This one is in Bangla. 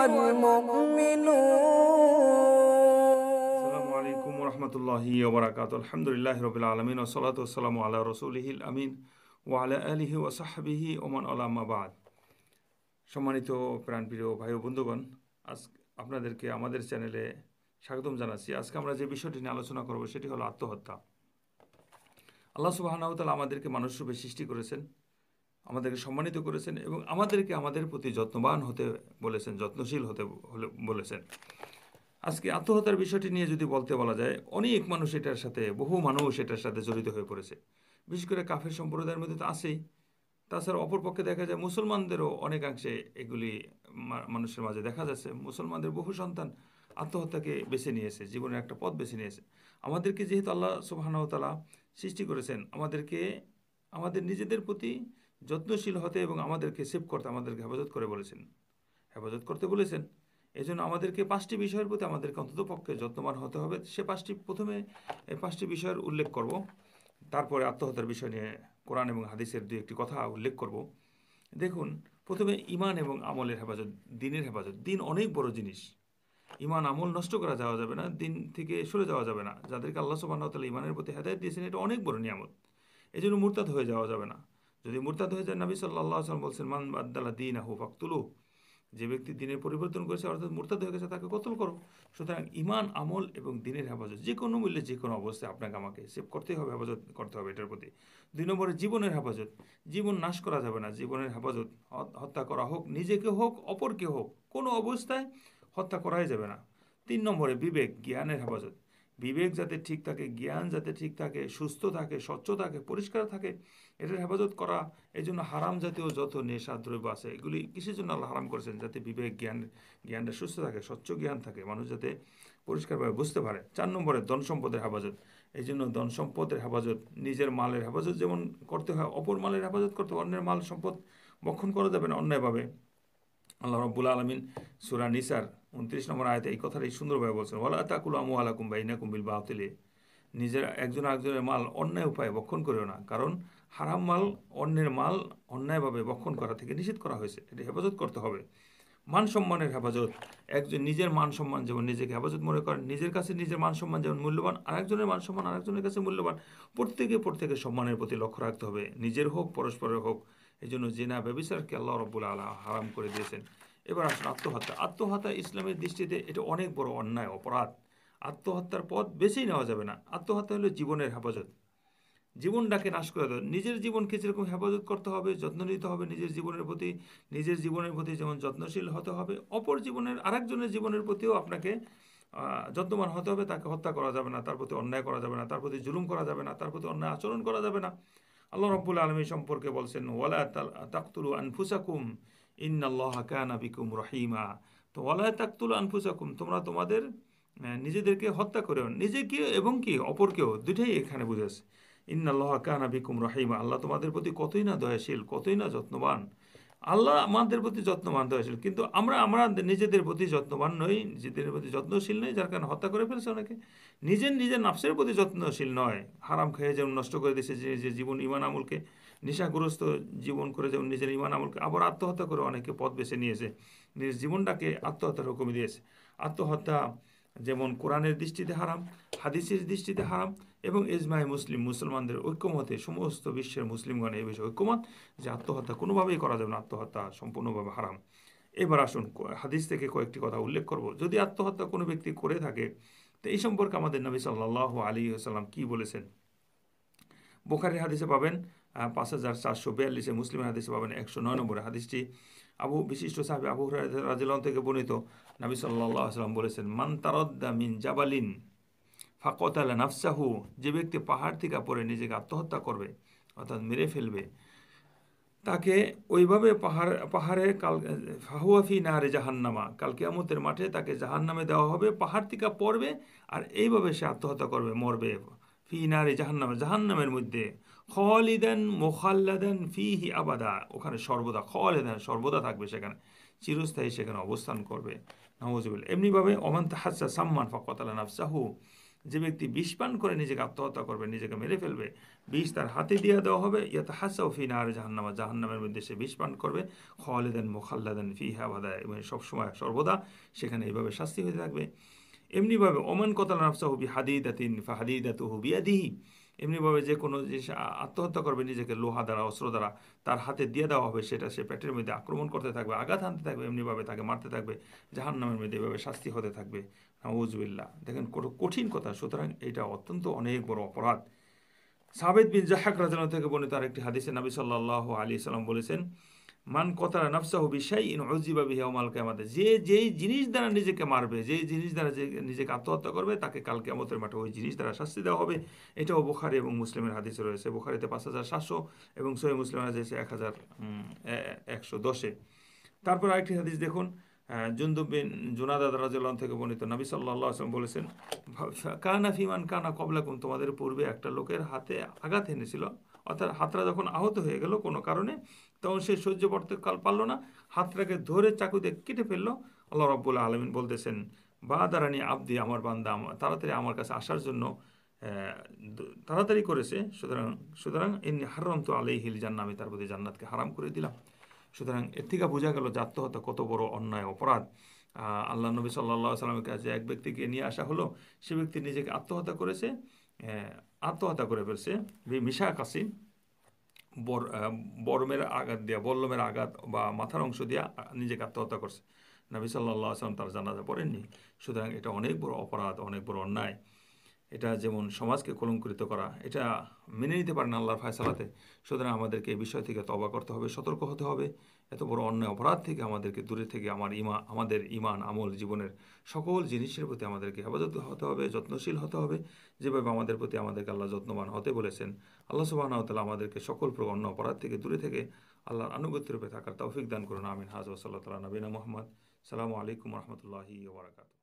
সম্মানিত প্রাণপ্রিয় ভাই বন্ধুগণ আজ আপনাদেরকে আমাদের চ্যানেলে স্বাগতম জানাচ্ছি আজকে আমরা যে বিষয়টি নিয়ে আলোচনা করবো সেটি হলো আত্মহত্যা আল্লাহ সুবাহ আমাদেরকে মানুষরূপে সৃষ্টি করেছেন আমাদেরকে সম্মানিত করেছেন এবং আমাদেরকে আমাদের প্রতি যত্নবান হতে বলেছেন যত্নশীল হতে বলেছেন আজকে আত্মহত্যার বিষয়টি নিয়ে যদি বলতে বলা যায় অনেক মানুষ এটার সাথে বহু মানুষ এটার সাথে জড়িত হয়ে পড়েছে বিশেষ করে কাফের সম্প্রদায়ের মধ্যে তো আছেই তাছাড়া অপরপক্ষে দেখা যায় মুসলমানদেরও অনেকাংশে এগুলি মানুষের মাঝে দেখা যাচ্ছে মুসলমানদের বহু সন্তান আত্মহত্যাকে বেছে নিয়েছে জীবনের একটা পথ বেছে নিয়েছে আমাদেরকে যেহেতু আল্লাহ সুবাহানাউতালা সৃষ্টি করেছেন আমাদেরকে আমাদের নিজেদের প্রতি যত্নশীল হতে এবং আমাদেরকে সেভ করতে আমাদেরকে হেফাজত করে বলেছেন হেফাজত করতে বলেছেন এজন্য আমাদেরকে পাঁচটি বিষয়ের প্রতি আমাদেরকে অন্তত পক্ষে যত্নবান হতে হবে সে পাঁচটি প্রথমে এই পাঁচটি বিষয়ের উল্লেখ করব তারপরে আত্মহত্যার বিষয় নিয়ে কোরআন এবং হাদিসের দুই একটি কথা উল্লেখ করব দেখুন প্রথমে ইমান এবং আমলের হেফাজত দিনের হেফাজত দিন অনেক বড় জিনিস ইমান আমল নষ্ট করা যাওয়া যাবে না দিন থেকে সরে যাওয়া যাবে না যাদেরকে আল্লাহ সুবাহ ইমানের প্রতি হেদায়ত দিয়েছেন এটা অনেক বড় নিয়ামত এই জন্য মুরতাদ হয়ে যাওয়া যাবে না যদি মুরতাদ হয়ে যায় নবী সাল্লাহ আসলাম বলছেন মান আদাল্লা দিন আহু ফাকতুলু যে ব্যক্তি দিনের পরিবর্তন করেছে অর্থাৎ মুরতাদ হয়ে গেছে তাকে কতল করো সুতরাং ইমান আমল এবং দিনের হেফাজত যে কোনো মূল্যে যে কোনো অবস্থায় আপনাকে আমাকে সেভ করতেই হবে হেফাজত করতে হবে এটার প্রতি দুই নম্বরে জীবনের হেফাজত জীবন নাশ করা যাবে না জীবনের হেফাজত হত্যা করা হোক নিজেকে হোক অপরকে হোক কোনো অবস্থায় হত্যা করাই যাবে না তিন নম্বরে বিবেক জ্ঞানের হেফাজত বিবেক যাতে ঠিক থাকে জ্ঞান যাতে ঠিক থাকে সুস্থ থাকে স্বচ্ছ থাকে পরিষ্কার থাকে এটার হেফাজত করা এই জন্য হারাম জাতীয় যত নেশা দ্রব্য আছে এগুলি কিসের জন্য আল্লাহ হারাম করেছেন যাতে বিবেক জ্ঞান জ্ঞানটা সুস্থ থাকে স্বচ্ছ জ্ঞান থাকে মানুষ যাতে পরিষ্কারভাবে বুঝতে পারে চার নম্বরে ধন সম্পদের হেফাজত এই জন্য ধন সম্পদের হেফাজত নিজের মালের হেফাজত যেমন করতে হয় অপর মালের হেফাজত করতে অন্যের মাল সম্পদ বক্ষণ করা যাবে না অন্যায়ভাবে আল্লাহ রব্বুল আলমিন সুরা নিসার উনত্রিশ নম্বর আয়তে এই কথাটাই সুন্দরভাবে বলছেন ওলা তাকুল আমু আলাকুম বা ইনাকুম বিল বাতিলে নিজের একজন একজনের মাল অন্যায় উপায়ে বক্ষণ করেও না কারণ হারাম মাল অন্যের মাল অন্যায়ভাবে বক্ষণ করা থেকে নিষেধ করা হয়েছে এটি হেফাজত করতে হবে মান সম্মানের হেফাজত একজন নিজের মান সম্মান যেমন নিজেকে হেফাজত মনে করেন নিজের কাছে নিজের মান সম্মান যেমন মূল্যবান আরেকজনের মান সম্মান আরেকজনের কাছে মূল্যবান প্রত্যেকে প্রত্যেকের সম্মানের প্রতি লক্ষ্য রাখতে হবে নিজের হোক পরস্পরের হোক এই জন্য জেনা ব্যবিচারকে আল্লাহ রব্বুল আল্লাহ হারাম করে দিয়েছেন এবার আসুন আত্মহত্যা আত্মহত্যা ইসলামের দৃষ্টিতে এটা অনেক বড় অন্যায় অপরাধ আত্মহত্যার পথ বেছেই নেওয়া যাবে না আত্মহত্যা হলো জীবনের হেফাজত জীবনটাকে নাশ করে দেওয়া নিজের জীবনকে যেরকম হেফাজত করতে হবে যত্ন নিতে হবে নিজের জীবনের প্রতি নিজের জীবনের প্রতি যেমন যত্নশীল হতে হবে অপর জীবনের আরেকজনের জীবনের প্রতিও আপনাকে যত্নবান হতে হবে তাকে হত্যা করা যাবে না তার প্রতি অন্যায় করা যাবে না তার প্রতি জুলুম করা যাবে না তার প্রতি অন্যায় আচরণ করা যাবে না আল্লাহ রব্বুল আলমী সম্পর্কে বলছেন ওয়ালা তাকতুলু আনফুসাকুম ইন্নাল্লাহ কানা রহিমা তো ওয়ালা তাকতুল আনফুসাকুম তোমরা তোমাদের নিজেদেরকে হত্যা করেও নিজেকে এবং কি অপরকেও দুটাই এখানে বুঝেছে ইন্নাল্লাহ কানা রহিমা আল্লাহ তোমাদের প্রতি কতই না দয়াশীল কতই না যত্নবান আল্লাহ আমাদের প্রতি যত্নবান হয়েছিল কিন্তু আমরা আমরা নিজেদের প্রতি যত্নবান নই নিজেদের প্রতি যত্নশীল নই যার কারণে হত্যা করে ফেলছে অনেকে নিজের নিজের নাফসের প্রতি যত্নশীল নয় হারাম খেয়ে যেমন নষ্ট করে দিয়েছে যে নিজের জীবন ইমান আমলকে নেশাগ্রস্ত জীবন করে যেমন নিজের ইমান আমলকে আবার আত্মহত্যা করে অনেকে পথ বেছে নিয়েছে নিজের জীবনটাকে আত্মহত্যার হুকুম দিয়েছে আত্মহত্যা যেমন কোরআনের দৃষ্টিতে হারাম হাদিসের দৃষ্টিতে হারাম এবং ইজমাই মুসলিম মুসলমানদের ঐক্যমতে সমস্ত বিশ্বের মুসলিমগণ এই বিষয়ে ঐক্যমত যে আত্মহত্যা কোনোভাবেই করা যাবে না আত্মহত্যা সম্পূর্ণভাবে হারাম এবার আসুন হাদিস থেকে কয়েকটি কথা উল্লেখ করব যদি আত্মহত্যা কোনো ব্যক্তি করে থাকে তো এই সম্পর্কে আমাদের নবী সাল্লাহ আলী আসসালাম কী বলেছেন বোখারি হাদিসে পাবেন পাঁচ হাজার চারশো বিয়াল্লিশে মুসলিমের হাদিসে পাবেন একশো নয় নম্বরে হাদিসটি আবু বিশিষ্ট সাহেব আবু রাজিল থেকে বর্ণিত নবী সাল্লাহ আসসালাম বলেছেন মান তারদ্দা মিন জাবালিন ফাকতালা নাফসাহু যে ব্যক্তি পাহাড় থেকে পড়ে নিজেকে আত্মহত্যা করবে অর্থাৎ মেরে ফেলবে তাকে ওইভাবে পাহাড় পাহাড়ে কাল ফাহুয়াফি নাহারে জাহান্নামা কাল কেয়ামতের মাঠে তাকে জাহান্নামে দেওয়া হবে পাহাড় থেকে পড়বে আর এইভাবে সে আত্মহত্যা করবে মরবে ফি নারে জাহান্নামা জাহান্নামের মধ্যে খলিদান ফি ফিহি আবাদা ওখানে সর্বদা খলিদান সর্বদা থাকবে সেখানে চিরস্থায়ী সেখানে অবস্থান করবে নওয়াজ এমনিভাবে অমান তাহাসা সাম্মান ফাকতালা নাফসাহু যে ব্যক্তি বিষ পান করে নিজেকে আত্মহত্যা করবে নিজেকে মেরে ফেলবে বিষ তার হাতে দিয়ে দেওয়া হবে ইয়াত হাসা ফিনা আর জাহান্নামা জাহান্নামের মধ্যে সে বিষ পান করবে খওয়ালেদেন মোখাল্লাদেন ফিহা বাদা এবং মানে সবসময় সর্বদা সেখানে এইভাবে শাস্তি হয়ে থাকবে এমনিভাবে ওমান কতাল নাফসা হুবি হাদিদাতিন ফাহাদিদাতু হবি আদিহি এমনিভাবে যে কোনো জিনিস আত্মহত্যা করবে নিজেকে লোহা দ্বারা অস্ত্র দ্বারা তার হাতে দিয়ে দেওয়া হবে সেটা সে পেটের মধ্যে আক্রমণ করতে থাকবে আঘাত হানতে থাকবে এমনিভাবে তাকে মারতে থাকবে জাহান নামের মধ্যে এভাবে শাস্তি হতে থাকবে নাউজবিল্লা দেখেন কত কঠিন কথা সুতরাং এটা অত্যন্ত অনেক বড় অপরাধ সাবেদ বিন জাহাক রাজানো থেকে তার একটি হাদিসে নাবি সাল্লাহ আলি সাল্লাম বলেছেন মান কতারা নফসাহ বিশাই ইন অজিবা বিহা মাল কেমাতে যে যেই জিনিস দ্বারা নিজেকে মারবে যেই জিনিস দ্বারা যে নিজেকে আত্মহত্যা করবে তাকে কাল কেমতের মাঠে ওই জিনিস দ্বারা শাস্তি দেওয়া হবে এটাও বোখারি এবং মুসলিমের হাদিসে রয়েছে বোখারিতে পাঁচ হাজার সাতশো এবং সহি মুসলিমের হাদিসে এক হাজার একশো দশে তারপর আরেকটি হাদিস দেখুন জুন্দুবিন জুনাদাদ রাজন থেকে বর্ণিত নবী সাল্লাহ আসলাম বলেছেন কানা ফিমান কানা কবলাকুম তোমাদের পূর্বে একটা লোকের হাতে আঘাত এনেছিল অর্থাৎ হাতরা যখন আহত হয়ে গেল কোনো কারণে তখন সে সহ্য করতে কাল পারল না হাতটাকে ধরে চাকু দিয়ে কেটে ফেললো আল্লাহ রব্বুল আলমিন বলতেছেন বা দারানি আবদি আমার বান্দা তাড়াতাড়ি আমার কাছে আসার জন্য তাড়াতাড়ি করেছে সুতরাং সুতরাং এমনি হারন্ত আলাই হিল জান্না আমি তার প্রতি জান্নাতকে হারাম করে দিলাম সুতরাং এর থেকে বোঝা গেল আত্মহত্যা কত বড় অন্যায় অপরাধ আল্লাহ নবী সাল্লা সাল্লামের কাছে এক ব্যক্তিকে নিয়ে আসা হলো সে ব্যক্তি নিজেকে আত্মহত্যা করেছে আত্মহত্যা করে ফেলছে মিশা কাসিম বর বরমের আঘাত দেওয়া বল্লমের আঘাত বা মাথার অংশ দিয়া নিজেকে আত্মহত্যা করছে নবী সাল্লাহ আসলাম তার জানাজা পড়েননি সুতরাং এটা অনেক বড় অপরাধ অনেক বড় অন্যায় এটা যেমন সমাজকে কলঙ্কৃত করা এটা মেনে নিতে পারেন আল্লাহর ফায়সালাতে সুতরাং আমাদেরকে এই বিষয় থেকে তবা করতে হবে সতর্ক হতে হবে এত বড় অন্য অপরাধ থেকে আমাদেরকে দূরে থেকে আমার ইমা আমাদের ইমান আমল জীবনের সকল জিনিসের প্রতি আমাদেরকে হেফাজত হতে হবে যত্নশীল হতে হবে যেভাবে আমাদের প্রতি আমাদেরকে আল্লাহ যত্নবান হতে বলেছেন আল্লাহ সুবাহতালা আমাদেরকে সকল প্রকার অন্য অপরাধ থেকে দূরে থেকে আল্লাহর আনুগত্যরূপে রূপে থাকার তৌফিক দান করুন আমিন হাজ ওসাল্লাহ তালা নবীনা মোহাম্মদ সালামু আলাইকুম রহমতুল্লাহি ওবরাকাতু